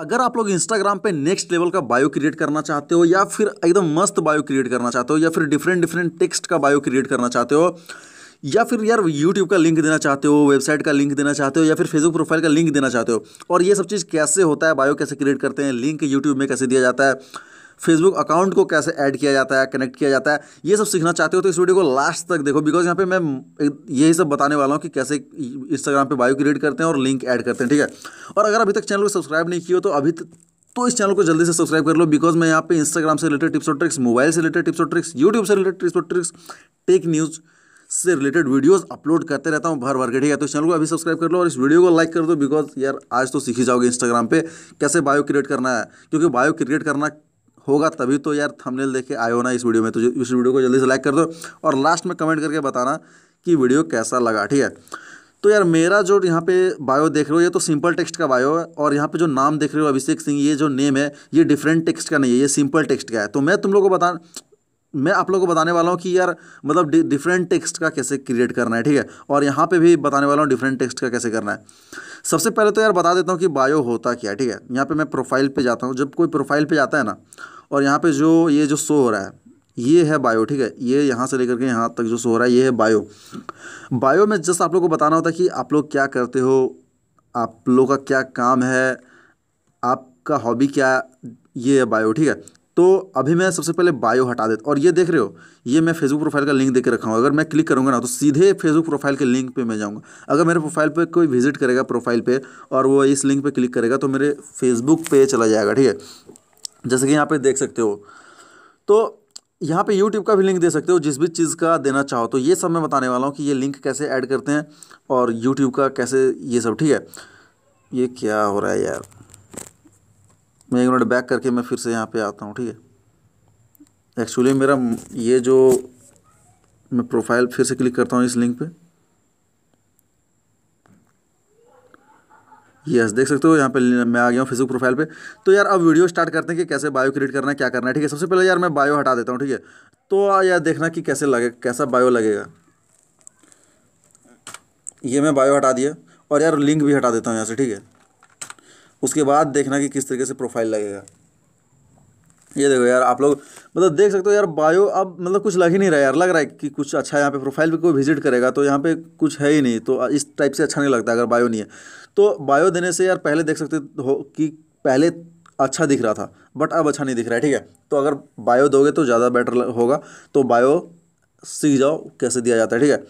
अगर आप लोग इंस्टाग्राम पे नेक्स्ट लेवल का बायो क्रिएट करना चाहते हो या फिर एकदम मस्त बायो क्रिएट करना चाहते हो या फिर डिफरेंट डिफरेंट टेक्स्ट का बायो क्रिएट करना चाहते हो या फिर यार यूट्यूब का लिंक देना चाहते हो वेबसाइट का लिंक देना चाहते हो या फिर फेसबुक प्रोफाइल का लिंक देना चाहते हो और ये सब चीज़ कैसे होता है बायो कैसे क्रिएट करते हैं लिंक यूट्यूब में कैसे दिया जाता है फेसबुक अकाउंट को कैसे ऐड किया जाता है कनेक्ट किया जाता है ये सब सीखना चाहते हो तो इस वीडियो को लास्ट तक देखो बिकॉज यहाँ पे मैं यही सब बताने वाला हूँ कि कैसे इंस्टाग्राम पे बायो क्रिएट करते हैं और लिंक ऐड करते हैं ठीक है और अगर अभी तक चैनल को सब्सक्राइब नहीं किया तो अभी तो इस चैनल को जल्दी से सब्सक्राइब कर लो बिकॉज मैं यहाँ पे इंस्टाग्राम से रिलेटेड टिप्स और ट्रिक्स मोबाइल से रिलेटेड टिप्स और ट्रिक्स यूट्यूब से रिलेटेड टिप्स और ट्रिक्स टेक न्यूज़ से रिलेटेड वीडियोस अपलोड करते रहता हूँ भर भर के ठीक है तो चैनल को अभी सब्सक्राइब कर लो और इस वीडियो को लाइक कर दो बिकॉज यार आज तो सीखी जाओगे इंस्टाग्राम पे कैसे बायो क्रिएट करना है क्योंकि बायो क्रिएट करना होगा तभी तो यार थंबनेल देखे आए हो ना इस वीडियो में तो इस वीडियो को जल्दी से लाइक कर दो और लास्ट में कमेंट करके बताना कि वीडियो कैसा लगा ठीक है तो यार मेरा जो यहाँ पे बायो देख रहे हो ये तो सिंपल टेक्स्ट का बायो है और यहाँ पे जो नाम देख रहे हो अभिषेक सिंह ये जो नेम है ये डिफरेंट टेक्स्ट का नहीं है ये सिंपल टेक्स्ट का है तो मैं तुम लोग को बता मैं आप लोगों को बताने वाला हूँ कि यार मतलब डिफरेंट टेक्स्ट का कैसे क्रिएट करना है ठीक है और यहाँ पे भी बताने वाला हूँ डिफरेंट टेक्स्ट का कैसे करना है सबसे पहले तो यार बता देता हूँ कि बायो होता क्या ठीक है यहाँ पे मैं प्रोफाइल पे जाता हूँ जब कोई प्रोफाइल पे जाता है ना और यहाँ पे जो ये जो शो हो रहा है ये है बायो ठीक है ये यहाँ से लेकर के यहाँ तक जो शो हो रहा है ये है बायो बायो में जस्ट आप लोग को बताना होता है कि आप लोग क्या करते हो आप लोग का क्या काम है आपका हॉबी क्या ये है बायो ठीक है तो अभी मैं सबसे पहले बायो हटा देता और ये देख रहे हो ये मैं फेसबुक प्रोफाइल का लिंक दे के रखा हूँ अगर मैं क्लिक करूँगा ना तो सीधे फेसबुक प्रोफाइल के लिंक पे मैं जाऊँगा अगर मेरे प्रोफाइल पे कोई विजिट करेगा प्रोफाइल पे और वो इस लिंक पे क्लिक करेगा तो मेरे फेसबुक पे चला जाएगा ठीक है जैसे कि यहाँ पे देख सकते हो तो यहाँ पे YouTube का भी लिंक दे सकते हो जिस भी चीज़ का देना चाहो तो ये सब मैं बताने वाला हूँ कि ये लिंक कैसे ऐड करते हैं और YouTube का कैसे ये सब ठीक है ये क्या हो रहा है यार मैं एक मिनट बैक करके मैं फिर से यहाँ पे आता हूँ ठीक है एक्चुअली मेरा ये जो मैं प्रोफाइल फिर से क्लिक करता हूँ इस लिंक पर यस देख सकते हो यहाँ पे मैं आ गया हूँ फेसबुक प्रोफाइल पे तो यार अब वीडियो स्टार्ट करते हैं कि कैसे बायो क्रिएट करना है क्या करना है ठीक है सबसे पहले यार मैं बायो हटा देता हूँ ठीक है तो यार देखना कि कैसे लगे कैसा बायो लगेगा ये मैं बायो हटा दिया और यार लिंक भी हटा देता हूँ यहाँ से ठीक है उसके बाद देखना कि किस तरीके से प्रोफाइल लगेगा ये देखो यार आप लोग मतलब देख सकते हो यार बायो अब मतलब कुछ लग ही नहीं रहा यार लग रहा है कि कुछ अच्छा यहाँ पे प्रोफाइल पे कोई विजिट करेगा तो यहाँ पे कुछ है ही नहीं तो इस टाइप से अच्छा नहीं लगता अगर बायो नहीं है तो बायो देने से यार पहले देख सकते हो कि पहले अच्छा दिख रहा था बट अब अच्छा नहीं दिख रहा है ठीक है तो अगर बायो दोगे तो ज़्यादा बेटर होगा तो बायो सीख जाओ कैसे दिया जाता है ठीक है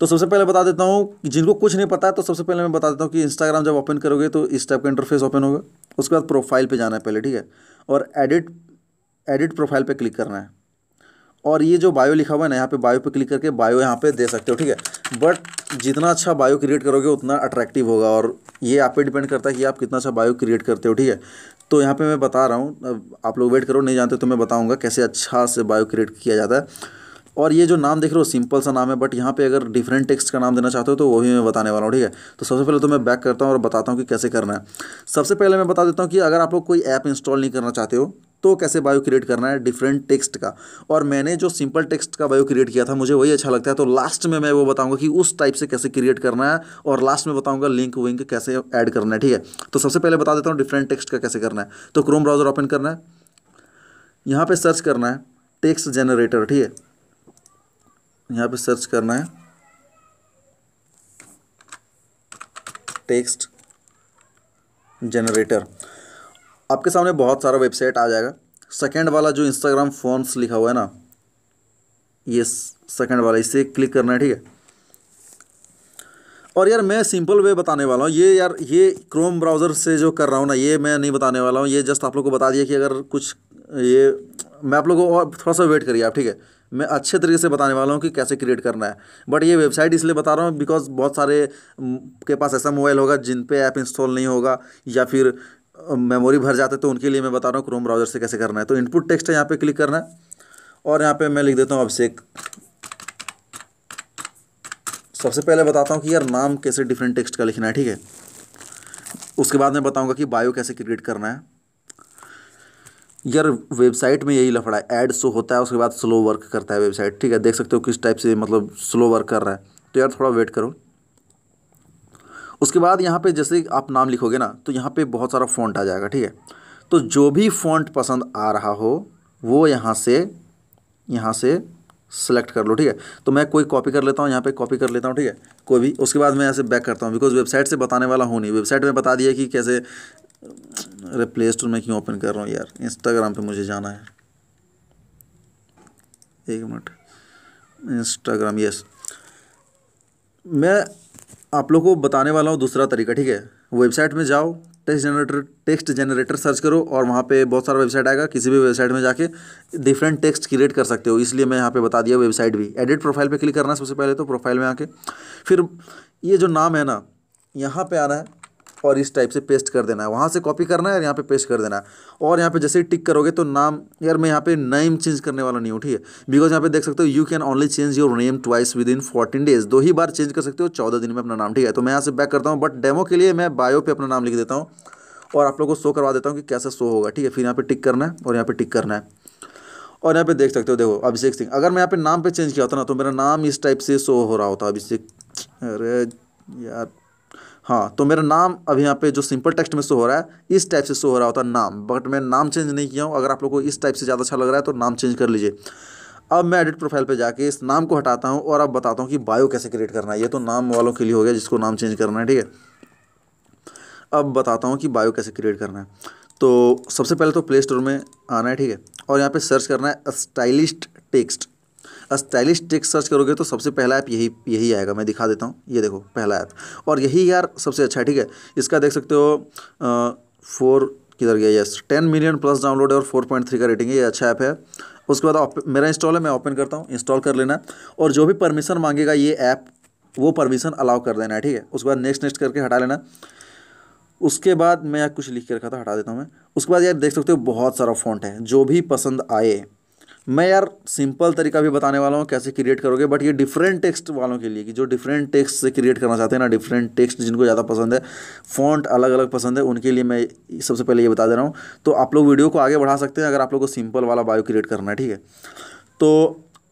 तो सबसे पहले बता देता हूँ जिनको कुछ नहीं पता है तो सबसे पहले मैं बता देता हूँ कि इंस्टाग्राम जब ओपन करोगे तो इस टाइप का इंटरफेस ओपन होगा उसके बाद प्रोफाइल पे जाना है पहले ठीक है और एडिट एडिट प्रोफाइल पे क्लिक करना है और ये जो बायो लिखा हुआ है ना यहाँ पे बायो पे क्लिक करके बायो यहाँ पे दे सकते हो ठीक है बट जितना अच्छा बायो क्रिएट करोगे उतना अट्रैक्टिव होगा और ये आप पे डिपेंड करता है कि आप कितना अच्छा बायो क्रिएट करते हो ठीक है तो यहाँ पे मैं बता रहा हूँ आप लोग वेट करो नहीं जानते तो मैं बताऊँगा कैसे अच्छा से बायो क्रिएट किया जाता है और ये जो नाम देख रहे हो सिंपल सा नाम है बट यहाँ पे अगर डिफरेंट टेक्स्ट का नाम देना चाहते हो तो वो भी मैं बताने वाला हूँ ठीक है तो सबसे पहले तो मैं बैक करता हूँ और बताता हूँ कि कैसे करना है सबसे पहले मैं बता देता हूँ कि अगर आप लोग कोई ऐप इंस्टॉल नहीं करना चाहते हो तो कैसे बायो क्रिएट करना है डिफरेंट टेक्स्ट का और मैंने जो सिंपल टेक्स्ट का बायो क्रिएट किया था मुझे वही अच्छा लगता है तो लास्ट में मैं वो बताऊंगा कि उस टाइप से कैसे क्रिएट करना है और लास्ट में बताऊंगा लिंक विंक कैसे ऐड करना है ठीक है तो सबसे पहले बता देता हूँ डिफरेंट टेक्स्ट का कैसे करना है तो क्रोम ब्राउज़र ओपन करना है यहाँ पर सर्च करना है टेक्स्ट जनरेटर ठीक है यहाँ पे सर्च करना है टेक्स्ट जनरेटर आपके सामने बहुत सारा वेबसाइट आ जाएगा सेकेंड वाला जो इंस्टाग्राम फॉर्म्स लिखा हुआ है ना ये सेकेंड वाला इसे क्लिक करना है ठीक है और यार मैं सिंपल वे बताने वाला हूँ ये यार ये क्रोम ब्राउज़र से जो कर रहा हूँ ना ये मैं नहीं बताने वाला हूँ ये जस्ट आप लोग को बता दिया कि अगर कुछ ये मैं आप लोगों को और थोड़ा सा वेट करिए आप ठीक है मैं अच्छे तरीके से बताने वाला हूँ कि कैसे क्रिएट करना है बट ये वेबसाइट इसलिए बता रहा हूँ बिकॉज बहुत सारे के पास ऐसा मोबाइल होगा जिन पे ऐप इंस्टॉल नहीं होगा या फिर मेमोरी भर जाते तो उनके लिए मैं बता रहा हूँ क्रोम ब्राउजर से कैसे करना है तो इनपुट टेक्स्ट है यहाँ पर क्लिक करना है और यहाँ पर मैं लिख देता हूँ अभिषेक सबसे पहले बताता हूँ कि यार नाम कैसे डिफरेंट टेक्स्ट का लिखना है ठीक है उसके बाद मैं बताऊँगा कि बायो कैसे क्रिएट करना है यार वेबसाइट में यही लफड़ा है एड शो तो होता है उसके बाद स्लो वर्क करता है वेबसाइट ठीक है देख सकते हो किस टाइप से मतलब स्लो वर्क कर रहा है तो यार थोड़ा वेट करो उसके बाद यहाँ पे जैसे आप नाम लिखोगे ना तो यहाँ पे बहुत सारा फॉन्ट आ जाएगा ठीक है तो जो भी फॉन्ट पसंद आ रहा हो वो यहाँ से यहाँ से सेलेक्ट कर लो ठीक है तो मैं कोई कॉपी कर लेता हूँ यहाँ पे कॉपी कर लेता हूँ ठीक है कोई भी उसके बाद मैं यहाँ से बैक करता हूँ बिकॉज वेबसाइट से बताने वाला हूँ नहीं वेबसाइट में बता दिया कि कैसे अरे प्ले स्टोर में क्यों ओपन कर रहा हूँ यार इंस्टाग्राम पे मुझे जाना है एक मिनट इंस्टाग्राम यस मैं आप लोग को बताने वाला हूँ दूसरा तरीका ठीक है वेबसाइट में जाओ text generator text generator search करो और वहाँ पे बहुत सारा वेबसाइट आएगा किसी भी वेबसाइट में जाके डिफरेंट टेक्स्ट क्रिएट कर सकते हो इसलिए मैं यहाँ पे बता दिया वेबसाइट भी एडिट प्रोफाइल पे क्लिक करना है सबसे पहले तो प्रोफाइल में आके फिर ये जो नाम है ना यहाँ पे आना है और इस टाइप से पेस्ट कर देना है वहाँ से कॉपी करना है और यहाँ पे पेस्ट कर देना है और यहाँ पे जैसे ही टिक करोगे तो नाम यार मैं यहाँ पे नेम चेंज करने वाला नहीं हूँ ठीक है बिकॉज यहाँ पे देख सकते हो you can only change your name twice within fourteen days दो ही बार चेंज कर सकते हो चौदह दिन में अपना नाम ठीक है तो मैं यहाँ से बैक करता हूँ बट डेमो के लिए मैं बायो पर अपना नाम लिख देता हूँ और आप लोग को शो करवा देता हूँ कि कैसे शो होगा ठीक है फिर यहाँ पर टिक करना है और यहाँ पर टिक करना है और यहाँ पे देख सकते हो देखो अभिषेक सिंह अगर मैं यहाँ पे नाम पे चेंज किया होता ना तो मेरा नाम इस टाइप से शो हो रहा होता अभिषेक अरे यार हाँ तो मेरा नाम अभी यहाँ पे जो सिंपल टेक्स्ट में शो हो रहा है इस टाइप से शो हो रहा होता है नाम बट मैं नाम चेंज नहीं किया हूँ अगर आप लोग को इस टाइप से ज़्यादा अच्छा लग रहा है तो नाम चेंज कर लीजिए अब मैं एडिट प्रोफाइल पे जाके इस नाम को हटाता हूँ और अब बताता हूँ कि बायो कैसे क्रिएट करना है ये तो नाम वालों के लिए हो गया जिसको नाम चेंज करना है ठीक है अब बताता हूँ कि बायो कैसे क्रिएट करना है तो सबसे पहले तो प्ले स्टोर में आना है ठीक है और यहाँ पर सर्च करना है stylish text stylish tech search करोगे तो सबसे पहला ऐप यही यही आएगा मैं दिखा देता हूँ ये देखो पहला ऐप और यही यार सबसे अच्छा है ठीक है इसका देख सकते हो फोर किधर गया yes ten million plus download है और फोर पॉइंट थ्री का रेटिंग है ये अच्छा ऐप है उसके बाद मेरा इंस्टॉल है मैं ओपन करता हूँ इंस्टॉल कर लेना और जो भी परमिशन मांगेगा ये ऐप वो परमिशन अलाउ कर देना है ठीक है उसके बाद नेक्स्ट नेक्स्ट करके हटा लेना उसके बाद मैं यार कुछ लिख के रखा था हटा देता हूँ मैं उसके बाद यार देख सकते हो बहुत सारा फॉन्ट है जो भी पसंद आए मैं यार सिंपल तरीका भी बताने वाला हूँ कैसे क्रिएट करोगे बट ये डिफरेंट टेक्स्ट वालों के लिए कि जो डिफरेंट टेक्स्ट से क्रिएट करना चाहते हैं ना डिफरेंट टेक्स्ट जिनको ज़्यादा पसंद है फॉन्ट अलग अलग पसंद है उनके लिए मैं सबसे पहले ये बता दे रहा हूँ तो आप लोग वीडियो को आगे बढ़ा सकते हैं अगर आप लोग को सिंपल वाला बायो क्रिएट करना है ठीक है तो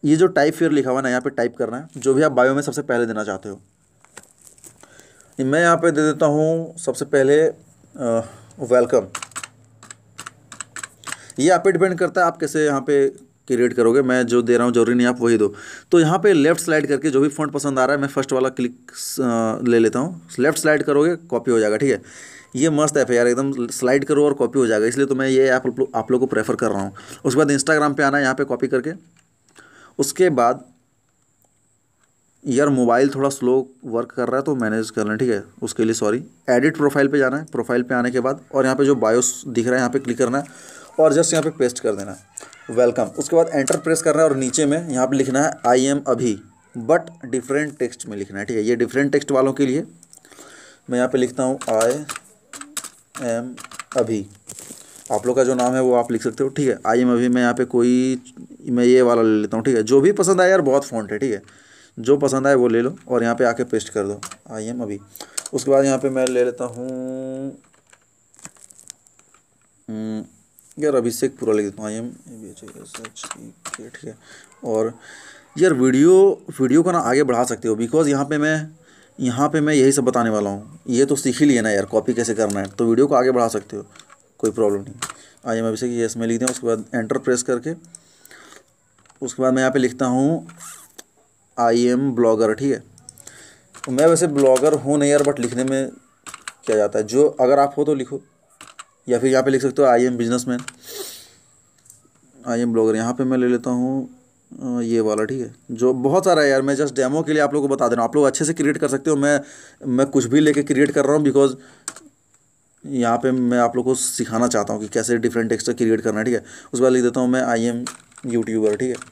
ये जो टाइप फेयर लिखा हुआ है ना यहाँ पर टाइप करना है जो भी आप बायो में सबसे पहले देना चाहते हो मैं यहाँ पर दे देता हूँ सबसे पहले वेलकम ये आप पे डिपेंड करता है आप कैसे यहाँ पे क्रिएट करोगे मैं जो दे रहा हूँ जरूरी नहीं आप वही दो तो यहाँ पे लेफ्ट स्लाइड करके जो भी फ़ॉन्ट पसंद आ रहा है मैं फर्स्ट वाला क्लिक uh, ले लेता हूँ लेफ्ट स्लाइड करोगे कॉपी हो जाएगा ठीक है ये मस्त ऐप है यार एकदम स्लाइड करो और कॉपी हो जाएगा इसलिए तो मैं ये ऐप आप, लोग को प्रेफर कर रहा हूँ उसके बाद इंस्टाग्राम पर आना है यहाँ पर कॉपी करके उसके बाद यार मोबाइल थोड़ा स्लो वर्क कर रहा है तो मैनेज करना ठीक है उसके लिए सॉरी एडिट प्रोफाइल पे जाना है प्रोफाइल पे आने के बाद और यहाँ पे जो बायोस दिख रहा है यहाँ पे क्लिक करना है और जस्ट यहाँ पे पेस्ट कर देना है वेलकम उसके बाद एंटर प्रेस करना है और नीचे में यहाँ पे लिखना है I am Abhi but different text में लिखना है ठीक है ये डिफरेंट टेक्स्ट वालों के लिए मैं यहाँ पे लिखता हूँ आई एम अभी आप लोग का जो नाम है वो आप लिख सकते हो ठीक है आई एम अभी मैं यहाँ पे कोई मैं ये वाला ले लेता हूँ ठीक है जो भी पसंद आए यार बहुत फ़ॉन्ट है ठीक है जो पसंद आए वो ले लो और यहाँ पे आके पेस्ट कर दो आई एम अभी उसके बाद यहाँ पे मैं ले लेता हूँ हम्म, यार अभिषेक पूरा लिख देता हूँ आई एम e ठीक है और यार वीडियो वीडियो को ना आगे बढ़ा सकते हो बिकॉज़ यहाँ पे मैं यहाँ पे मैं यही सब बताने वाला हूँ ये तो सीख ही लिया ना यार कॉपी कैसे करना है तो वीडियो को आगे बढ़ा सकते हो कोई प्रॉब्लम नहीं आई एम अभिषेक ये इसमें लिख दें उसके बाद एंटर प्रेस करके उसके बाद मैं यहाँ पर लिखता हूँ आई एम ब्लॉगर ठीक है मैं वैसे ब्लॉगर हूँ नहीं यार बट लिखने में क्या जाता है जो अगर आप हो तो लिखो या फिर यहाँ पे लिख सकते हो I am businessman I am blogger यहाँ पे मैं ले लेता हूँ ये वाला ठीक है जो बहुत सारा है यार मैं जस्ट डेमो के लिए आप लोगों को बता दे रहा हूँ आप लोग अच्छे से क्रिएट कर सकते हो मैं मैं कुछ भी लेके क्रिएट कर रहा हूँ बिकॉज यहाँ पे मैं आप लोग को सिखाना चाहता हूँ कि कैसे डिफरेंट टेक्स्ट क्रिएट करना है ठीक है उसके बाद लिख देता हूँ मैं आई एम यूट्यूबर ठीक है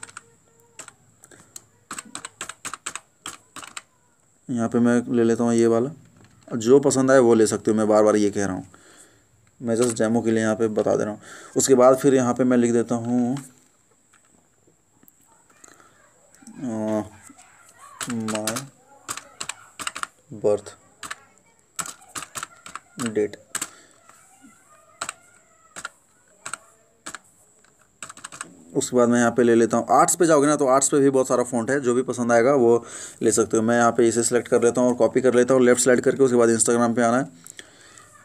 यहाँ पे मैं ले लेता हूँ ये वाला जो पसंद आए वो ले सकते हो मैं बार बार ये कह रहा हूँ जस्ट डेमो के लिए यहाँ पे बता दे रहा हूँ उसके बाद फिर यहाँ पे मैं लिख देता हूँ माय बर्थ डेट उसके बाद मैं यहाँ पे ले लेता हूँ आर्ट्स पे जाओगे ना तो आर्ट्स पे भी बहुत सारा फॉन्ट है जो भी पसंद आएगा वो ले सकते हो मैं यहाँ पे इसे सेलेक्ट कर लेता हूँ और कॉपी कर लेता हूँ लेफ्ट स्लाइड करके उसके बाद इंस्टाग्राम पे आना है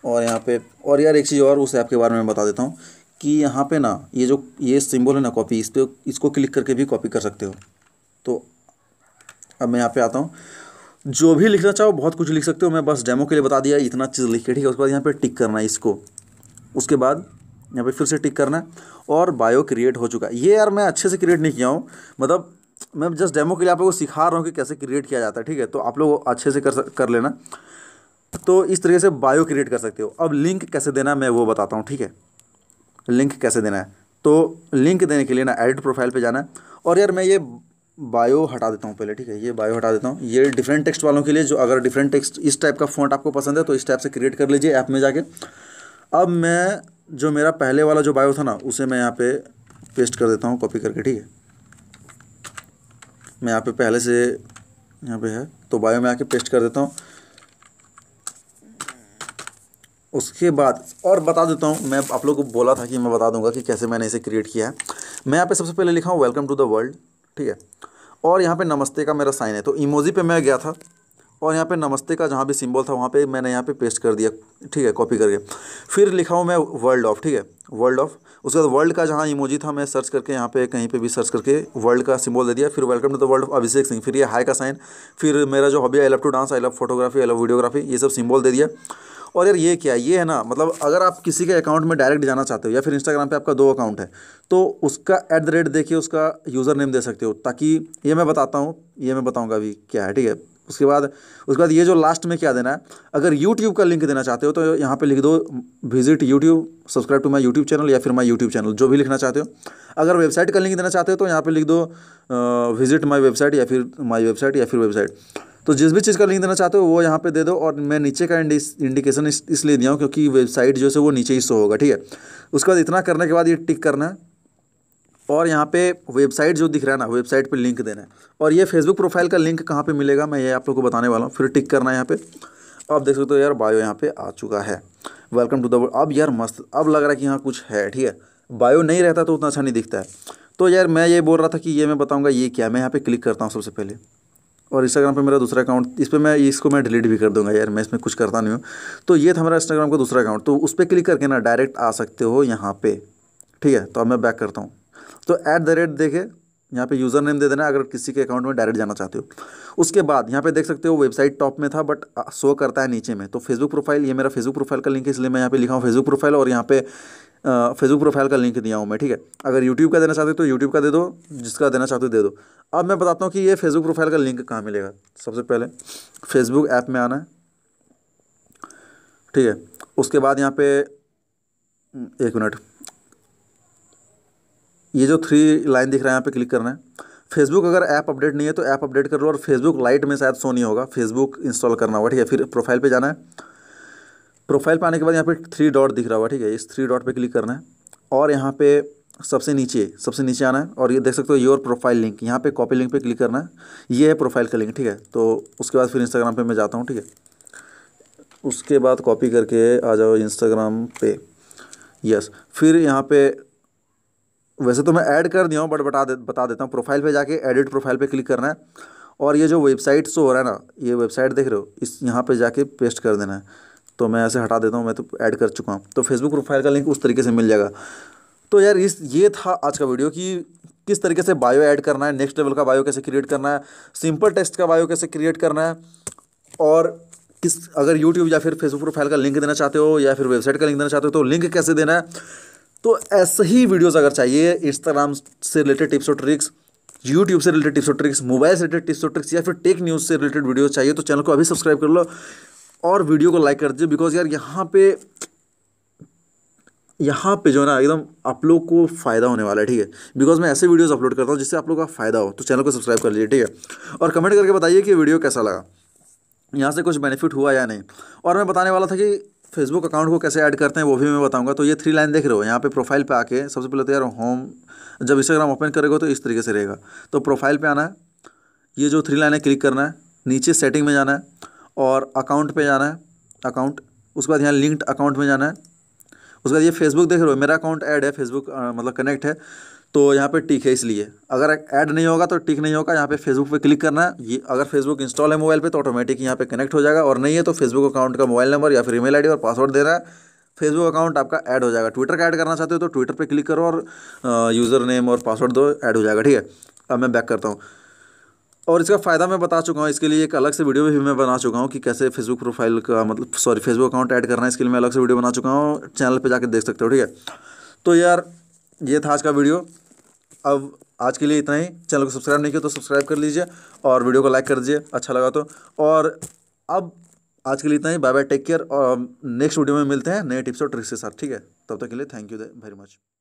और यहाँ पे और यार एक चीज़ और उस ऐप के बारे में बता देता हूँ कि यहाँ पे ना ये जो ये सिंबल है ना कॉपी इस पर इसको क्लिक करके भी कॉपी कर सकते हो तो अब मैं यहाँ पे आता हूँ जो भी लिखना चाहो बहुत कुछ लिख सकते हो मैं बस डेमो के लिए बता दिया इतना चीज़ लिख के ठीक है उसके बाद यहाँ पर टिक करना है इसको उसके बाद यहाँ पे फिर से टिक करना है और बायो क्रिएट हो चुका है ये यार मैं अच्छे से क्रिएट नहीं किया हूँ मतलब मैं जस्ट डेमो के लिए आप लोगों को सिखा रहा हूँ कि कैसे क्रिएट किया जाता है ठीक है तो आप लोग अच्छे से कर कर लेना तो इस तरीके से बायो क्रिएट कर सकते हो अब लिंक कैसे देना मैं वो बताता हूँ ठीक है लिंक कैसे देना है तो लिंक देने के लिए ना एडिट प्रोफाइल पे जाना है और यार मैं ये बायो हटा देता हूँ पहले ठीक है ये बायो हटा देता हूँ ये डिफरेंट टेक्स्ट वालों के लिए जो अगर डिफरेंट टेक्स्ट इस टाइप का फॉन्ट आपको पसंद है तो इस टाइप से क्रिएट कर लीजिए ऐप में जाके अब मैं जो मेरा पहले वाला जो बायो था ना उसे मैं यहाँ पे पेस्ट कर देता हूँ कॉपी करके ठीक है मैं यहाँ पे पहले से यहाँ पे है तो बायो में आके पेस्ट कर देता हूँ उसके बाद और बता देता हूँ मैं आप लोग को बोला था कि मैं बता दूंगा कि कैसे मैंने इसे क्रिएट किया है मैं यहाँ पे सबसे पहले लिखा हूँ वेलकम टू द वर्ल्ड ठीक है और यहाँ पे नमस्ते का मेरा साइन है तो इमोजी पे मैं गया था और यहाँ पे नमस्ते का जहाँ भी सिंबल था वहाँ पे मैंने यहाँ पे पेस्ट कर दिया ठीक है कॉपी करके फिर लिखा हूँ मैं वर्ल्ड ऑफ ठीक है वर्ल्ड ऑफ उसके बाद वर्ल्ड का जहाँ इमोजी था मैं सर्च करके यहाँ पे कहीं पे भी सर्च करके वर्ल्ड का सिंबल दे दिया फिर welcome to the world of Abhishek Singh फिर ये हाई का साइन फिर मेरा जो hobby I love to dance I love photography I love videography ये सब सिंबल दे दिया और यार ये क्या ये है ना मतलब अगर आप किसी के अकाउंट में डायरेक्ट जाना चाहते हो या फिर इंस्टाग्राम पे आपका दो अकाउंट है तो उसका एट द रेट देखिए उसका यूज़र नेम दे सकते हो ताकि ये मैं बताता हूँ ये मैं बताऊँगा अभी क्या है ठीक है उसके बाद उसके बाद ये जो लास्ट में क्या देना है अगर यूट्यूब का लिंक देना चाहते हो तो यहाँ पे लिख दो visit YouTube subscribe to my YouTube channel या फिर माई यूट्यूब चैनल जो भी लिखना चाहते हो अगर वेबसाइट का लिंक देना चाहते हो तो यहाँ पर लिख दो विजिट माई वेबसाइट या फिर माई वेबसाइट या फिर वेबसाइट तो जिस भी चीज़ का लिंक देना चाहते हो वो यहाँ पे दे दो और मैं नीचे का इंडिकेशन इसलिए दिया हूँ क्योंकि वेबसाइट जो है वो नीचे ही शो होगा ठीक है उसके बाद इतना करने के बाद ये टिक करना है और यहाँ पे वेबसाइट जो दिख रहा है ना वेबसाइट पे लिंक देना है और ये फेसबुक प्रोफाइल का लिंक कहाँ पे मिलेगा मैं ये आप लोग को बताने वाला हूँ फिर टिक करना है यहाँ पे अब देख सकते हो तो यार बायो यहाँ पे आ चुका है वेलकम टू द वर्ल्ड अब यार मस्त अब लग रहा है कि यहाँ कुछ है ठीक है बायो नहीं रहता तो उतना अच्छा नहीं दिखता है तो यार मैं ये बोल रहा था कि ये मैं बताऊँगा ये क्या मैं यहाँ पर क्लिक करता हूँ सबसे पहले और इंस्टाग्राम पे मेरा दूसरा अकाउंट इस पर मैं इसको मैं डिलीट भी कर दूंगा यार मैं इसमें कुछ करता नहीं हूँ तो ये था मेरा इंस्टाग्राम का दूसरा अकाउंट तो उस पर क्लिक करके ना डायरेक्ट आ सकते हो यहाँ पे ठीक है तो अब मैं बैक करता हूँ तो ऐट द रेट देखे यहाँ पे यूज़र नेम दे देना अगर किसी के अकाउंट में डायरेक्ट जाना चाहते हो उसके बाद यहाँ पे देख सकते हो वेबसाइट टॉप में था बट शो uh, करता है नीचे में तो फेसबुक प्रोफाइल ये मेरा फेसबुक प्रोफाइल का लिंक है इसलिए मैं यहाँ पे लिखा हूँ फेसबुक प्रोफाइल और यहाँ पे फेसबुक uh, प्रोफाइल का लिंक दिया हूँ मैं ठीक है अगर यूट्यूब का देना चाहते हो तो यूट्यूब का दे दो जिसका देना चाहते हो दे दो अब मैं बताता हूँ कि ये फेसबुक प्रोफाइल का लिंक कहाँ मिलेगा सबसे पहले फेसबुक ऐप में आना है ठीक है उसके बाद यहाँ पे एक मिनट ये जो थ्री लाइन दिख रहा है यहाँ पे क्लिक करना है फेसबुक अगर ऐप अपडेट नहीं है तो ऐप अपडेट कर लो और फेसबुक लाइट में शायद सो नहीं होगा फेसबुक इंस्टॉल करना होगा ठीक है फिर प्रोफाइल पे जाना है प्रोफाइल पे आने के बाद यहाँ पे थ्री डॉट दिख रहा होगा ठीक है इस थ्री डॉट पे क्लिक करना है और यहाँ पे सबसे नीचे सबसे नीचे आना है और ये देख सकते हो योर प्रोफाइल लिंक यहाँ पर कॉपी लिंक पर क्लिक करना है ये है प्रोफाइल का लिंक ठीक है तो उसके बाद फिर इंस्टाग्राम पर मैं जाता हूँ ठीक है उसके बाद कॉपी करके आ जाओ इंस्टाग्राम पे यस फिर यहाँ पे वैसे तो मैं ऐड कर दिया हूँ बट बता दे बता देता हूँ प्रोफाइल पे जाके एडिट प्रोफाइल पे क्लिक करना है और ये जो वेबसाइट शो हो रहा है ना ये वेबसाइट देख रहे हो इस यहाँ पे जाके पेस्ट कर देना है तो मैं ऐसे हटा देता हूँ मैं तो ऐड कर चुका हूँ तो फेसबुक प्रोफाइल का लिंक उस तरीके से मिल जाएगा तो यार इस ये था आज का वीडियो कि किस तरीके से बायो ऐड करना है नेक्स्ट लेवल का बायो कैसे क्रिएट करना है सिंपल टेक्स्ट का बायो कैसे क्रिएट करना है और किस अगर यूट्यूब या फिर फेसबुक प्रोफाइल का लिंक देना चाहते हो या फिर वेबसाइट का लिंक देना चाहते हो तो लिंक कैसे देना है तो ऐसे ही वीडियोज़ अगर चाहिए इंस्टाग्राम से रिलेटेड टिप्स और ट्रिक्स यूट्यूब से रिलेटेड टिप्स और ट्रिक्स मोबाइल से रिलेटेड टिप्स और ट्रिक्स या फिर टेक न्यूज़ से रिलेटेड वीडियो चाहिए तो चैनल को अभी सब्सक्राइब कर लो और वीडियो को लाइक कर दीजिए बिकॉज यार यहाँ पे यहाँ पे जो है ना एकदम आप लोग को फ़ायदा होने वाला है ठीक है बिकॉज मैं ऐसे वीडियोज़ अपलोड करता हूँ जिससे आप लोग का फ़ायदा हो तो चैनल को सब्सक्राइब कर लीजिए ठीक है और कमेंट करके बताइए कि वीडियो कैसा लगा यहाँ से कुछ बेनिफिट हुआ या नहीं और मैं बताने वाला था कि फेसबुक अकाउंट को कैसे ऐड करते हैं वो भी मैं बताऊंगा तो ये थ्री लाइन देख रहे हो यहाँ पे प्रोफाइल पे आके सबसे पहले तो यार होम जब इंस्टाग्राम ओपन करेगा तो इस तरीके से रहेगा तो प्रोफाइल पे आना है ये जो थ्री लाइन है क्लिक करना है नीचे सेटिंग में जाना है और अकाउंट पर जाना है अकाउंट उसके बाद यहाँ लिंक्ड अकाउंट में जाना है उसके बाद ये फेसबुक देख रहे हो मेरा अकाउंट ऐड है फेसबुक मतलब कनेक्ट है तो यहाँ पे टिक है इसलिए अगर ऐड नहीं होगा तो टिक नहीं होगा यहाँ पे फेसबुक पे क्लिक करना है ये अगर फेसबुक इंस्टॉल है मोबाइल पे तो ऑटोमेटिक यहाँ पे कनेक्ट हो जाएगा और नहीं है तो फेसबुक अकाउंट का मोबाइल नंबर या फिर ईमेल आईडी और पासवर्ड देना है फेसबुक अकाउंट आपका ऐड हो जाएगा ट्विटर का ऐड करना चाहते हो तो ट्विटर पर क्लिक करो और यूज़र नेम और पासवर्ड दो ऐड हो जाएगा ठीक है अब मैं बैक करता हूँ और इसका फ़ायदा मैं बता चुका हूँ इसके लिए एक अलग से वीडियो भी मैं बना चुका हूँ कि कैसे फेसबुक प्रोफाइल का मतलब सॉरी फेसबुक अकाउंट ऐड करना है इसके लिए मैं अलग से वीडियो बना चुका हूँ चैनल पर जाकर देख सकते हो ठीक है तो यार ये था आज का वीडियो अब आज के लिए इतना ही चैनल को सब्सक्राइब नहीं किया तो सब्सक्राइब कर लीजिए और वीडियो को लाइक कर दीजिए अच्छा लगा तो और अब आज के लिए इतना ही बाय बाय टेक केयर और नेक्स्ट वीडियो में मिलते हैं नए टिप्स और ट्रिक्स के साथ ठीक है तब तक के लिए थैंक यू वेरी मच